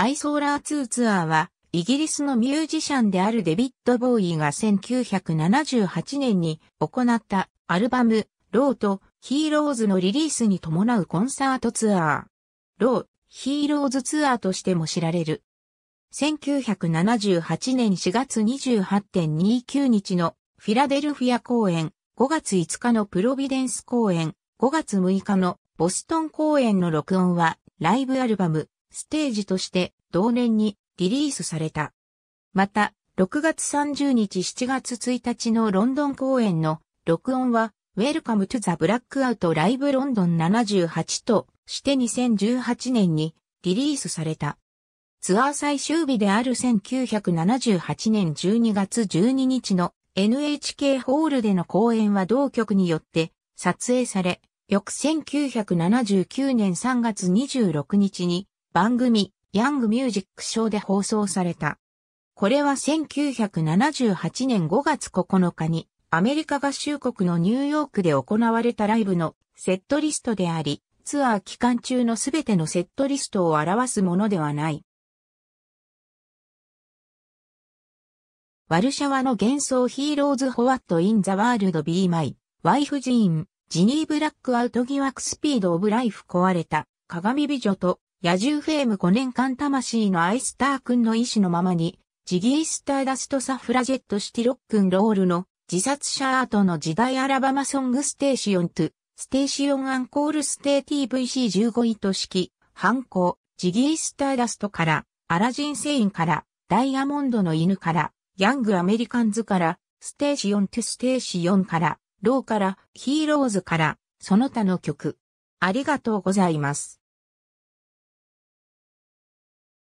アイソーラー2ツアーは、イギリスのミュージシャンであるデビッド・ボーイが1978年に行ったアルバム、ローとヒーローズのリリースに伴うコンサートツアー。ロー、ヒーローズツアーとしても知られる。1978年4月28.29日のフィラデルフィア公演、5月5日のプロビデンス公演、5月6日のボストン公演の録音はライブアルバムステージとして同年にリリースされた。また、6月30日7月1日のロンドン公演の録音は Welcome to the Blackout Live London 78として2018年にリリースされた。ツアー最終日である1978年12月12日の NHK ホールでの公演は同局によって撮影され、翌1979年3月26日に番組、ヤングミュージックショーで放送された。これは1978年5月9日に、アメリカ合衆国のニューヨークで行われたライブのセットリストであり、ツアー期間中のすべてのセットリストを表すものではない。ワルシャワの幻想ヒーローズ・ホワット・イン・ザ・ワールド・ビー・マイ、ワイフ・ジーン、ジニー・ブラック・アウト・疑惑スピード・オブ・ライフ壊れた、鏡美女と野獣フェーム5年間魂のアイスター君の意志のままに、ジギースターダストサフラジェットシティロックンロールの自殺者アートの時代アラバマソングステーション2、ステーションアンコールステー TVC15 位と式、犯行ジギースターダストから、アラジンセインから、ダイヤモンドの犬から、ヤングアメリカンズから、ステーション2ステーションから、ローから、ヒーローズから、その他の曲。ありがとうございます。